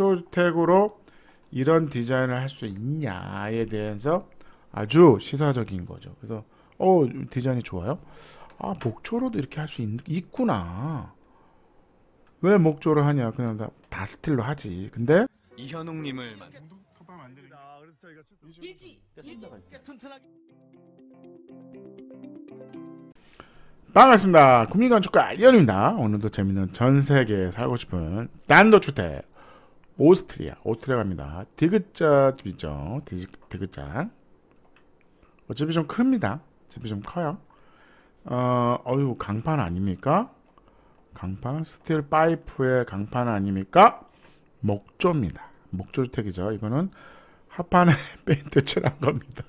1주택으로 이런 디자인을 할 수 있냐에 대해서 아주 시사적인 거죠. 그래서 어 디자인이 좋아요. 아 목조로도 이렇게 할 수 있구나. 왜 목조를 하냐? 그냥 다, 다 스틸로 하지. 근데 이현웅님을 반갑습니다. 국민건축가 이현입니다. 오늘도 재밌는 전 세계에 살고 싶은 난도주택 오스트리아 오스트리아 갑니다 디귿자 집이죠 디귿자 어, 집이 좀 큽니다 집이 좀 커요 어, 어유 강판 아닙니까 강판 스틸 파이프의 강판 아닙니까 목조입니다 목조주택이죠 이거는 하판에 페인트 칠한 겁니다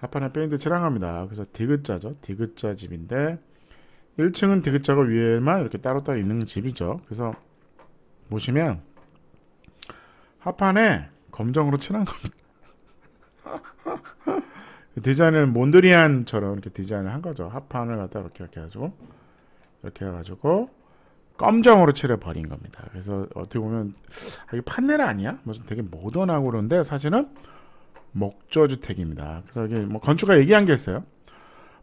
하판에 페인트 칠한 겁니다 그래서 디귿자죠 디귿자 집인데 1층은 디귿자가 위에만 이렇게 따로따로 있는 집이죠 그래서 보시면 하판에 검정으로 칠한 겁니다. 디자인을 몬드리안처럼 이렇게 디자인을 한 거죠. 하판을 갖다 이렇게 이렇게 해가지고 이렇게 해가지고 검정으로 칠해버린 겁니다. 그래서 어떻게 보면 아, 이게 판넬 아니야? 뭐좀 되게 모던하고 그런데 사실은 목조주택입니다. 그래서 이게 뭐 건축가 얘기한 게 있어요.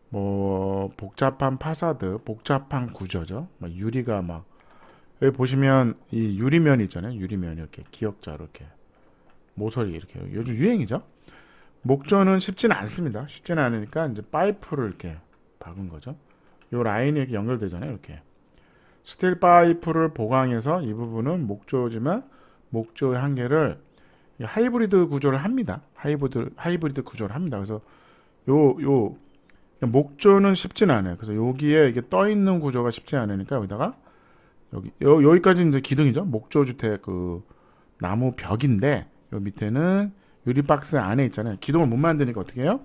뭐 복잡한 파사드, 복잡한 구조죠. 막 뭐 유리가 막 여기 보시면 이 유리면 있잖아요. 유리면 이렇게 기역자 이렇게 모서리 이렇게 요즘 유행이죠. 목전은 쉽지는 않습니다. 쉽지는 않으니까 이제 파이프를 이렇게 박은 거죠. 요 라인이 이렇게 연결되잖아요. 이렇게 스틸 파이프를 보강해서 이 부분은 목조지만 목조의 한계를 하이브리드 구조를 합니다. 하이브리드 하이브리드 구조를 합니다. 그래서 요 요 목조는 쉽진 않아요. 그래서 여기에 이게 떠 있는 구조가 쉽지 않으니까 여기다가 여기 여, 여기까지 이제 기둥이죠. 목조주택 그 나무 벽인데 요 밑에는 유리 박스 안에 있잖아요. 기둥을 못 만드니까 어떻게 해요?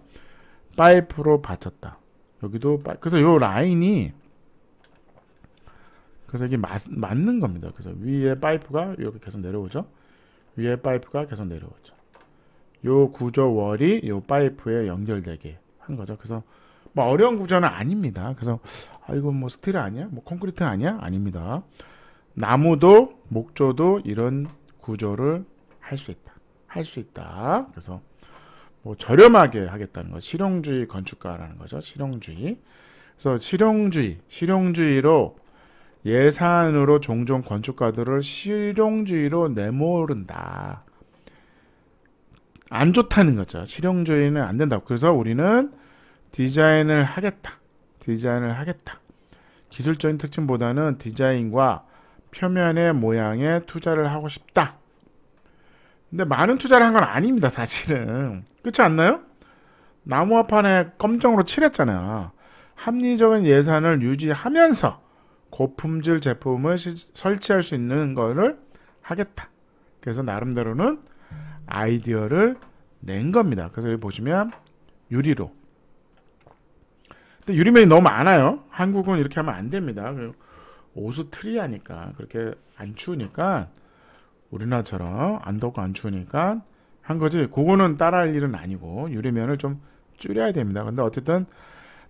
파이프로 받쳤다. 여기도 파이... 그래서 요 라인이 그래서 이게 맞, 맞는 겁니다. 그래서 위에 파이프가 이렇게 계속 내려오죠. 위에 파이프가 계속 내려오죠. 요 구조월이 요 파이프에 연결되게 한 거죠. 그래서 뭐 어려운 구조는 아닙니다. 그래서 아 이건 뭐 스틸 아니야? 뭐 콘크리트 아니야? 아닙니다. 나무도 목조도 이런 구조를 할 수 있다. 할 수 있다. 그래서 뭐 저렴하게 하겠다는 거 실용주의 건축가라는 거죠. 실용주의. 그래서 실용주의, 실용주의로 예산으로 종종 건축가들을 실용주의로 내모른다. 안 좋다는 거죠. 실용주의는 안 된다고. 그래서 우리는 디자인을 하겠다. 디자인을 하겠다. 기술적인 특징보다는 디자인과 표면의 모양에 투자를 하고 싶다. 근데 많은 투자를 한 건 아닙니다, 사실은. 그렇지 않나요? 나무화판에 검정으로 칠했잖아요. 합리적인 예산을 유지하면서 고품질 제품을 시, 설치할 수 있는 거를 하겠다. 그래서 나름대로는 아이디어를 낸 겁니다. 그래서 여기 보시면 유리로 근데 유리면이 너무 많아요. 한국은 이렇게 하면 안 됩니다. 오수트리아니까 그렇게 안 추우니까 우리나라처럼 안 덥고 안 추우니까 한 거지. 그거는 따라할 일은 아니고 유리면을 좀 줄여야 됩니다. 근데 어쨌든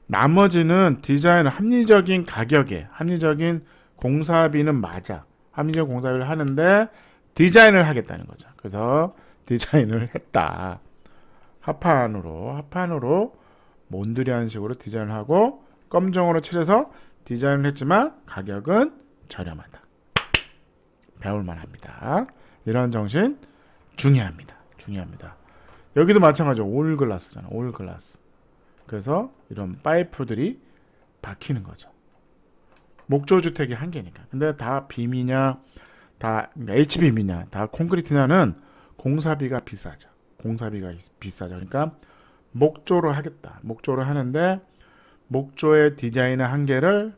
나머지는 디자인 합리적인 가격에 합리적인 공사비는 맞아. 합리적 공사비를 하는데 디자인을 하겠다는 거죠. 그래서 디자인을 했다. 합판으로 합판으로 몬드리안식으로 디자인을 하고 검정으로 칠해서 디자인을 했지만 가격은 저렴하다. 배울만 합니다. 이런 정신 중요합니다. 중요합니다. 여기도 마찬가지죠. 올글라스잖아. 올글라스. 그래서 이런 파이프들이 박히는 거죠. 목조주택이 한 개니까. 근데 다 빔이냐, 다 그러니까 h b 이냐다 콘크리트냐는 공사비가 비싸죠. 공사비가 비싸죠. 그러니까 목조를 하겠다. 목조를 하는데 목조의 디자인의 한계를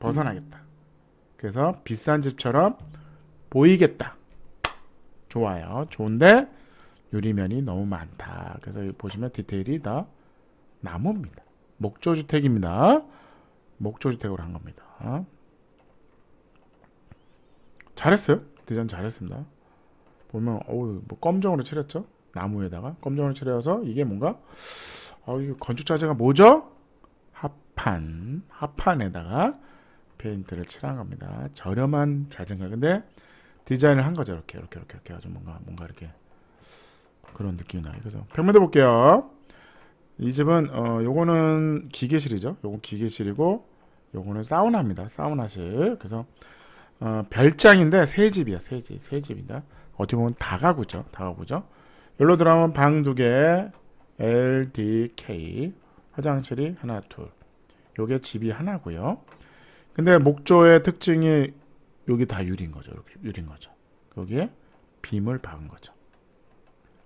벗어나겠다. 그래서 비싼 집처럼 보이겠다. 좋아요. 좋은데 유리면이 너무 많다. 그래서 여기 보시면 디테일이 다 나무입니다. 목조주택입니다. 목조주택으로 한 겁니다. 잘했어요. 디자인 잘했습니다. 보면 어우 뭐 검정으로 칠했죠. 나무에다가 검정을 칠해서 이게 뭔가 어, 아, 이 건축 자재가 뭐죠? 합판, 합판에다가 페인트를 칠한 겁니다. 저렴한 자재인 근데 디자인을 한 거죠. 이렇게 이렇게 이렇게 이렇게 아주 뭔가 뭔가 이렇게 그런 느낌이 나요. 그래서 평면도 볼게요. 이 집은 어 요거는 기계실이죠. 요건 기계실이고 요거는 사우나입니다. 사우나실. 그래서 어 별장인데 새 집이야. 새 집. 새 집이다. 어떻게 보면 다가구죠. 다가구죠. 열로 드라마 방두 개, LDK, 화장실이 하나, 둘. 요게 집이 하나고요. 근데 목조의 특징이 여기 다 유린 거죠. 이렇게 유린 거죠. 여기에 빔을 박은 거죠.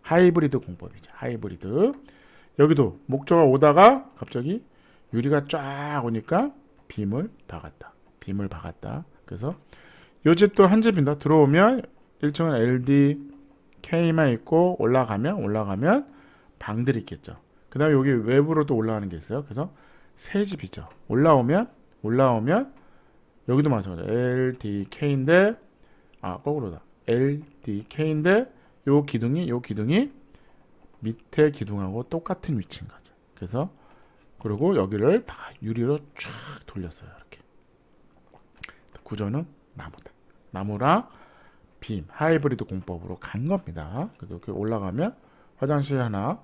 하이브리드 공법이죠. 하이브리드. 여기도 목조가 오다가 갑자기 유리가 쫙 오니까 빔을 박았다. 빔을 박았다. 그래서 요 집도 한 집입니다. 들어오면 1층은 LD K만 있고 올라가면 올라가면 방들이 있겠죠. 그 다음에 여기 외부로 도 올라가는 게 있어요. 그래서 새 집이죠. 올라오면 올라오면 여기도 마찬가지요 LDK인데 아 거꾸로다. LDK인데 요 기둥이 요 기둥이 밑에 기둥하고 똑같은 위치인 거죠. 그래서 그리고 여기를 다 유리로 쫙 돌렸어요. 이렇게 구조는 나무다. 나무랑 빔, 하이브리드 공법으로 간 겁니다. 이렇게 올라가면 화장실 하나,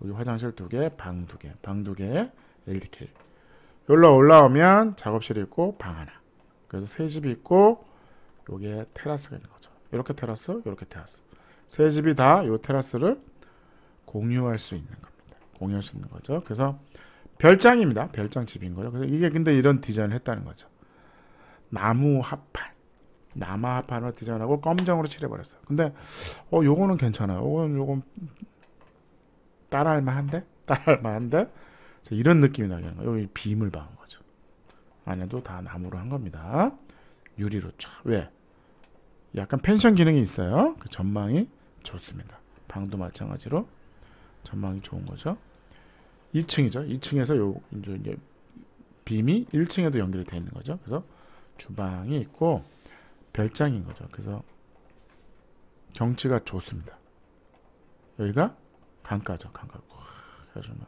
여기 화장실 두 개, 방 두 개, 방 두 개, LDK. 여기로 올라오면 작업실이 있고 방 하나. 그래서 새 집이 있고 여기에 테라스가 있는 거죠. 이렇게 테라스, 이렇게 테라스. 새 집이 다 이 테라스를 공유할 수 있는 겁니다. 공유할 수 있는 거죠. 그래서 별장입니다. 별장 집인 거죠. 그래서 이게 근데 이런 디자인을 했다는 거죠. 나무 합판. 남아하판을 디자인하고 검정으로 칠해버렸어. 요 근데 어 요거는 괜찮아. 요건 요건 따라할만한데 따라할만한데 이런 느낌이 나게 하는 거예요 여기 빔을 박은 거죠. 안에도 다 나무로 한 겁니다. 유리로 쫙 왜? 약간 펜션 기능이 있어요. 그 전망이 좋습니다. 방도 마찬가지로 전망이 좋은 거죠. 2층이죠. 2층에서 요 이제 빔이 1층에도 연결이 되어 있는 거죠. 그래서 주방이 있고 별장인 거죠. 그래서 경치가 좋습니다. 여기가 강가죠. 강가. 해주면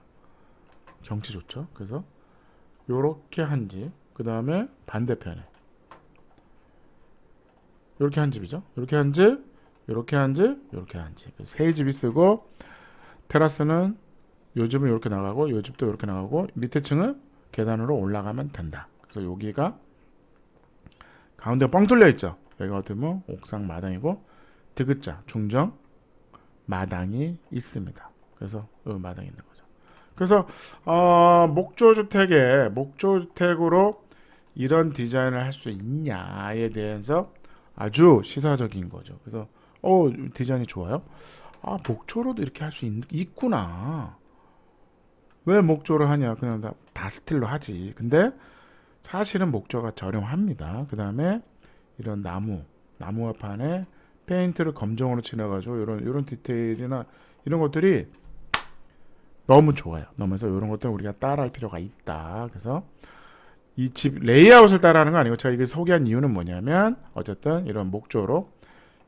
경치 좋죠. 그래서 요렇게 한 집, 그 다음에 반대편에 요렇게 한 집이죠. 요렇게 한 집, 요렇게 한 집, 요렇게 한 집. 세 집이 쓰고 테라스는 요 집은 요렇게 나가고 요 집도 요렇게 나가고 밑에 층은 계단으로 올라가면 된다. 그래서 여기가 가운데 뻥 뚫려 있죠. 백어드면 옥상 마당이고 디귿자 중정 마당이 있습니다. 그래서 요 마당이 있는 거죠. 그래서 어, 목조주택에 목조주택으로 이런 디자인을 할 수 있냐에 대해서 아주 시사적인 거죠. 그래서 어 디자인이 좋아요. 아 목조로도 이렇게 할 수 있구나. 왜목조로 하냐? 그냥 다, 다 스틸로 하지. 근데 사실은 목조가 저렴합니다. 그 다음에 이런 나무, 나무와 판에 페인트를 검정으로 칠해가지고 이런 이런 디테일이나 이런 것들이 너무 좋아요. 넘어서 이런 것들 우리가 따라할 필요가 있다. 그래서 이 집 레이아웃을 따라하는 거 아니고 제가 이게 소개한 이유는 뭐냐면 어쨌든 이런 목조로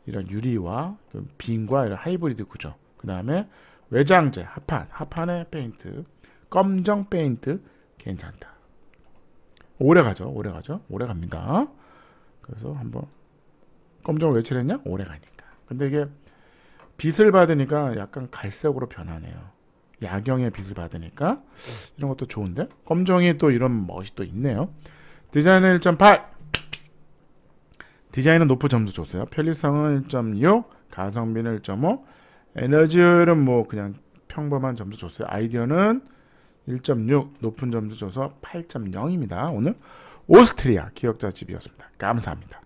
이런 유리와 빈과 이런 하이브리드 구조 그 다음에 외장재 합판 합판의 페인트 검정 페인트 괜찮다. 오래 가죠. 오래 가죠. 오래 갑니다. 그래서 한번 검정을 왜 칠했냐? 오래 가니까. 근데 이게 빛을 받으니까 약간 갈색으로 변하네요. 야경의 빛을 받으니까 이런 것도 좋은데 검정이 또 이런 멋이 또 있네요. 디자인은 1.8 디자인은 높은 점수 줬어요. 편리성은 1.6 가성비는 1.5 에너지율은 뭐 그냥 평범한 점수 줬어요. 아이디어는 1.6 높은 점수 줘서 8.0입니다. 오늘 오스트리아 기억자 집이었습니다. 감사합니다.